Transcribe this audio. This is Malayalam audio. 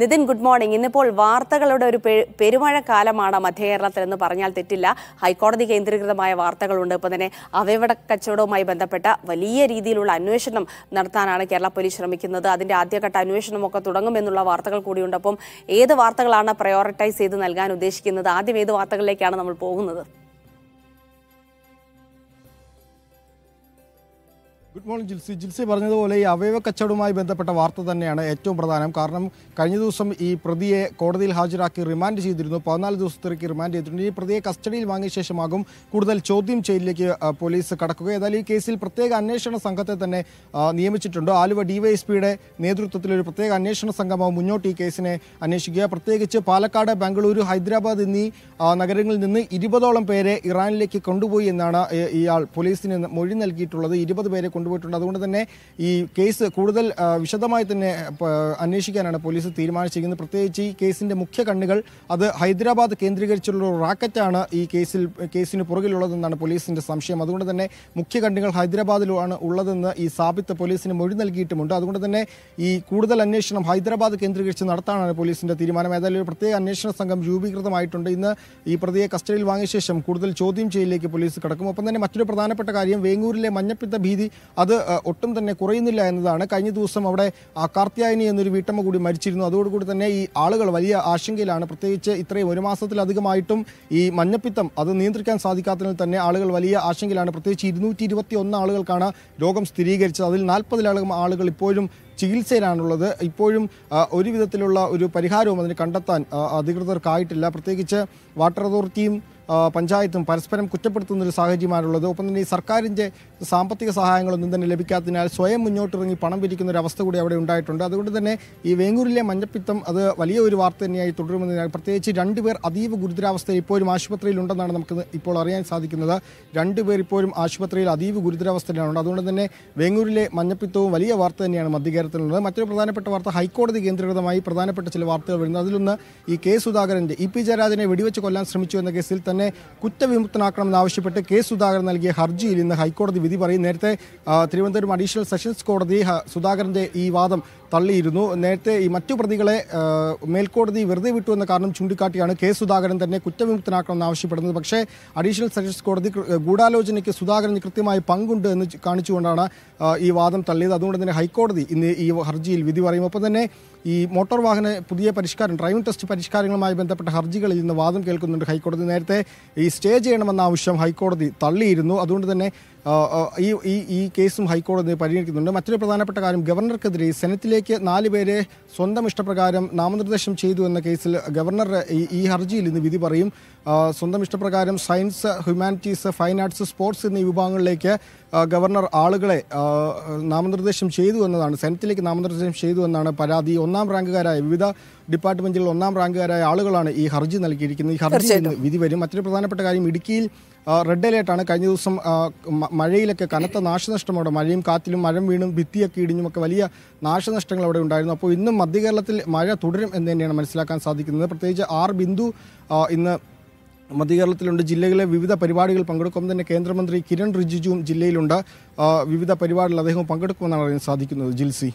നിതിൻ ഗുഡ് മോർണിംഗ് ഇന്നിപ്പോൾ വാർത്തകളുടെ ഒരു പെരുമഴ കാലമാണ് മധ്യ എന്ന് പറഞ്ഞാൽ തെറ്റില്ല ഹൈക്കോടതി കേന്ദ്രീകൃതമായ വാർത്തകളുണ്ട് ഇപ്പോൾ തന്നെ അവയവട കച്ചവടവുമായി ബന്ധപ്പെട്ട വലിയ രീതിയിലുള്ള അന്വേഷണം നടത്താനാണ് കേരള പോലീസ് ശ്രമിക്കുന്നത് അതിൻ്റെ ആദ്യഘട്ട അന്വേഷണമൊക്കെ തുടങ്ങുമെന്നുള്ള വാർത്തകൾ കൂടിയുണ്ട് അപ്പം ഏത് വാർത്തകളാണ് പ്രയോറിറ്റൈസ് ചെയ്ത് നൽകാൻ ഉദ്ദേശിക്കുന്നത് ആദ്യം ഏത് വാർത്തകളിലേക്കാണ് നമ്മൾ പോകുന്നത് ഗുഡ് മോർണിംഗ് ജിൽസി ജിൽസി പറഞ്ഞതുപോലെ ഈ അവയവ കച്ചവടവുമായി ബന്ധപ്പെട്ട വാർത്ത തന്നെയാണ് ഏറ്റവും പ്രധാനം കാരണം കഴിഞ്ഞ ദിവസം ഈ പ്രതിയെ കോടതിയിൽ ഹാജരാക്കി റിമാൻഡ് ചെയ്തിരുന്നു പതിനാല് ദിവസത്തേക്ക് റിമാൻഡ് ചെയ്തിട്ടുണ്ട് ഈ പ്രതിയെ കസ്റ്റഡിയിൽ വാങ്ങിയ ശേഷമാകും കൂടുതൽ ചോദ്യം ചെയ്യലിലേക്ക് പോലീസ് കടക്കുക ഏതായാലും ഈ കേസിൽ പ്രത്യേക അന്വേഷണ സംഘത്തെ തന്നെ നിയമിച്ചിട്ടുണ്ട് ആലുവ ഡിവൈഎസ്പിയുടെ നേതൃത്വത്തിൽ ഒരു പ്രത്യേക അന്വേഷണ സംഘമാണ് മുന്നോട്ട് ഈ കേസിനെ അന്വേഷിക്കുക പ്രത്യേകിച്ച് പാലക്കാട് ബംഗളൂരു ഹൈദരാബാദ് എന്നീ നഗരങ്ങളിൽ നിന്ന് ഇരുപതോളം പേരെ ഇറാനിലേക്ക് കൊണ്ടുപോയി എന്നാണ് ഇയാൾ പോലീസിന് മൊഴി നൽകിയിട്ടുള്ളത് ഇരുപത് പേരെ കൊണ്ടുപോയി പോയിട്ടുണ്ട് അതുകൊണ്ട് തന്നെ ഈ കേസ് കൂടുതൽ വിശദമായി തന്നെ അന്വേഷിക്കാനാണ് പോലീസ് തീരുമാനിച്ചിരിക്കുന്നത് പ്രത്യേകിച്ച് ഈ കേസിന്റെ മുഖ്യ കണ്ണുകൾ അത് ഹൈദരാബാദ് കേന്ദ്രീകരിച്ചുള്ള ഒരു റാക്കറ്റാണ് ഈ കേസിൽ കേസിന് പുറകിലുള്ളതെന്നാണ് പോലീസിന്റെ സംശയം അതുകൊണ്ട് തന്നെ മുഖ്യ കണ്ണുകൾ ഹൈദരാബാദിലുമാണ് ഉള്ളതെന്ന് ഈ സാബിത്ത് പോലീസിന് മൊഴി നൽകിയിട്ടുമുണ്ട് അതുകൊണ്ട് തന്നെ ഈ കൂടുതൽ അന്വേഷണം ഹൈദരാബാദ് കേന്ദ്രീകരിച്ച് നടത്താനാണ് പോലീസിന്റെ തീരുമാനം ഏതായാലും ഒരു പ്രത്യേക അന്വേഷണ സംഘം രൂപീകൃതമായിട്ടുണ്ട് ഇന്ന് ഈ പ്രതിയെ കസ്റ്റഡിയിൽ വാങ്ങിയ ശേഷം കൂടുതൽ ചോദ്യം ചെയ്യലിലേക്ക് പോലീസ് കടക്കും ഒപ്പം തന്നെ മറ്റൊരു പ്രധാനപ്പെട്ട കാര്യം വേങ്ങൂരിലെ മഞ്ഞപ്പിത്ത ഭീതി അത് ഒട്ടും തന്നെ കുറയുന്നില്ല എന്നതാണ് കഴിഞ്ഞ ദിവസം അവിടെ കാർത്തിയായനി എന്നൊരു വീട്ടമ്മ കൂടി മരിച്ചിരുന്നു അതോടുകൂടി തന്നെ ഈ ആളുകൾ വലിയ ആശങ്കയിലാണ് പ്രത്യേകിച്ച് ഇത്രയും ഒരു മാസത്തിലധികമായിട്ടും ഈ മഞ്ഞപ്പിത്തം അത് നിയന്ത്രിക്കാൻ സാധിക്കാത്തതിൽ തന്നെ ആളുകൾ വലിയ ആശങ്കയിലാണ് പ്രത്യേകിച്ച് ഇരുന്നൂറ്റി ഇരുപത്തി ഒന്ന് ആളുകൾക്കാണ് രോഗം സ്ഥിരീകരിച്ചത് അതിൽ നാൽപ്പതിലധികം ആളുകൾ ഇപ്പോഴും ചികിത്സയിലാണുള്ളത് ഇപ്പോഴും ഒരു വിധത്തിലുള്ള ഒരു പരിഹാരവും അതിന് കണ്ടെത്താൻ അധികൃതർക്കായിട്ടില്ല പ്രത്യേകിച്ച് വാട്ടർ അതോറിറ്റിയും പഞ്ചായത്തും പരസ്പരം കുറ്റപ്പെടുത്തുന്ന ഒരു സാഹചര്യമാണുള്ളത് ഒപ്പം തന്നെ ഈ സർക്കാരിൻ്റെ സാമ്പത്തിക സഹായങ്ങളൊന്നും തന്നെ ലഭിക്കാത്തതിനാൽ സ്വയം മുന്നോട്ടിറങ്ങി പണം പിരിക്കുന്ന ഒരു അവസ്ഥ കൂടി അവിടെ ഉണ്ടായിട്ടുണ്ട് അതുകൊണ്ട് തന്നെ ഈ വേങ്ങൂരിലെ മഞ്ഞപ്പിത്തം അത് വലിയ ഒരു വാർത്ത തന്നെയായി തുടരുമെന്നതിനാൽ പ്രത്യേകിച്ച് രണ്ടുപേർ അതീവ ഗുരുതരാവസ്ഥയിൽ ഇപ്പോഴും ആശുപത്രിയിൽ ഉണ്ടെന്നാണ് നമുക്ക് ഇപ്പോൾ അറിയാൻ സാധിക്കുന്നത് രണ്ടുപേർ ഇപ്പോഴും ആശുപത്രിയിൽ അതീവ ഗുരുതരാവസ്ഥയിലാണ് അതുകൊണ്ട് തന്നെ വേങ്ങൂരിലെ മഞ്ഞപ്പിത്തവും വലിയ വാർത്ത തന്നെയാണ് മധ്യകേരളത്തിലുള്ളത് മറ്റൊരു പ്രധാനപ്പെട്ട വാർത്ത ഹൈക്കോടതി കേന്ദ്രീകൃതമായി പ്രധാനപ്പെട്ട ചില വാർത്തകൾ വരുന്നത് അതിലൊന്ന് ഈ കെ സുധാകരൻ്റെ ഇ പി ജയരാജനെ വെടിവെച്ച് കൊല്ലാൻ ശ്രമിച്ചു എന്ന കേസിൽ തന്നെ തന്നെ കുറ്റവിമുക്തനാക്കണമെന്നാവശ്യപ്പെട്ട് കെ സുധാകരൻ നൽകിയ ഹർജിയിൽ ഇന്ന് ഹൈക്കോടതി വിധി പറയും നേരത്തെ തിരുവനന്തപുരം അഡീഷണൽ സെഷൻസ് കോടതി സുധാകരന്റെ ഈ വാദം തള്ളിയിരുന്നു നേരത്തെ ഈ മറ്റു പ്രതികളെ മേൽക്കോടതി വെറുതെ വിട്ടു എന്ന കാരണം ചൂണ്ടിക്കാട്ടിയാണ് കെ സുധാകരൻ തന്നെ കുറ്റവിമുക്തനാക്കണമെന്ന് ആവശ്യപ്പെടുന്നത് പക്ഷേ അഡീഷണൽ സെഷൻസ് കോടതി ഗൂഢാലോചനയ്ക്ക് സുധാകരന് കൃത്യമായി പങ്കുണ്ട് എന്ന് കാണിച്ചുകൊണ്ടാണ് ഈ വാദം തള്ളിയത് അതുകൊണ്ട് തന്നെ ഹൈക്കോടതി ഇന്ന് ഈ ഹർജിയിൽ വിധി പറയും ഒപ്പം തന്നെ ഈ മോട്ടോർ വാഹന പുതിയ പരിഷ്കാരം ഡ്രൈവിംഗ് ടെസ്റ്റ് പരിഷ്കാരങ്ങളുമായി ബന്ധപ്പെട്ട ഹർജികളിൽ ഇന്ന് വാദം കേൾക്കുന്നുണ്ട് ഹൈക്കോടതി നേരത്തെ ഈ സ്റ്റേ ചെയ്യണമെന്ന ആവശ്യം ഹൈക്കോടതി തള്ളിയിരുന്നു അതുകൊണ്ട് തന്നെ ഈ ഈ ഈ കേസും ഹൈക്കോടതി പരിഗണിക്കുന്നുണ്ട് മറ്റൊരു പ്രധാനപ്പെട്ട കാര്യം ഗവർണർക്കെതിരെ സെനറ്റിലേക്ക് നാല് പേരെ സ്വന്തം ഇഷ്ടപ്രകാരം നാമനിർദ്ദേശം ചെയ്തു എന്ന കേസിൽ ഗവർണർ ഈ ഹർജിയിൽ ഇന്ന് വിധി പറയും സ്വന്തം ഇഷ്ടപ്രകാരം science humanities fine arts sports എന്നീ വിഭാഗങ്ങളിലേക്ക് ഗവർണർ ആളുകളെ നാമനിർദ്ദേശം ചെയ്തു എന്നതാണ് സെനറ്റിലേക്ക് നാമനിർദ്ദേശം ചെയ്തു എന്നാണ് പരാതി ഒന്നാം റാങ്കുകാരായ വിവിധ ഡിപ്പാർട്ട്മെന്റുകളിൽ ഒന്നാം റാങ്കുകാരായ ആളുകളാണ് ഈ ഹർജി നൽകിയിരിക്കുന്നത് ഈ ഹർജി വിധി വരും മറ്റൊരു പ്രധാനപ്പെട്ട കാര്യം ഇടുക്കിയിൽ റെഡ് അലേർട്ടാണ് കഴിഞ്ഞ ദിവസം മഴയിലൊക്കെ കനത്ത നാശനഷ്ടം അവിടെ മഴയും കാറ്റിലും മഴ വീണും ഭിത്തിയൊക്കെ ഇടിഞ്ഞും ഒക്കെ വലിയ നാശനഷ്ടങ്ങൾ അവിടെ ഉണ്ടായിരുന്നു അപ്പോൾ ഇന്നും മധ്യകേരളത്തിൽ മഴ തുടരും എന്ന് തന്നെയാണ് മനസ്സിലാക്കാൻ സാധിക്കുന്നത് പ്രത്യേകിച്ച് ആർ ബിന്ദു ഇന്ന് മധ്യകേരളത്തിലുണ്ട് ജില്ലകളിലെ വിവിധ പരിപാടികൾ പങ്കെടുക്കുമ്പോൾ തന്നെ കേന്ദ്രമന്ത്രി കിരൺ റിജിജുവും ജില്ലയിലുണ്ട് വിവിധ പരിപാടികളിൽ അദ്ദേഹം പങ്കെടുക്കുമെന്നാണ് അറിയാൻ സാധിക്കുന്നത് ജിൽസി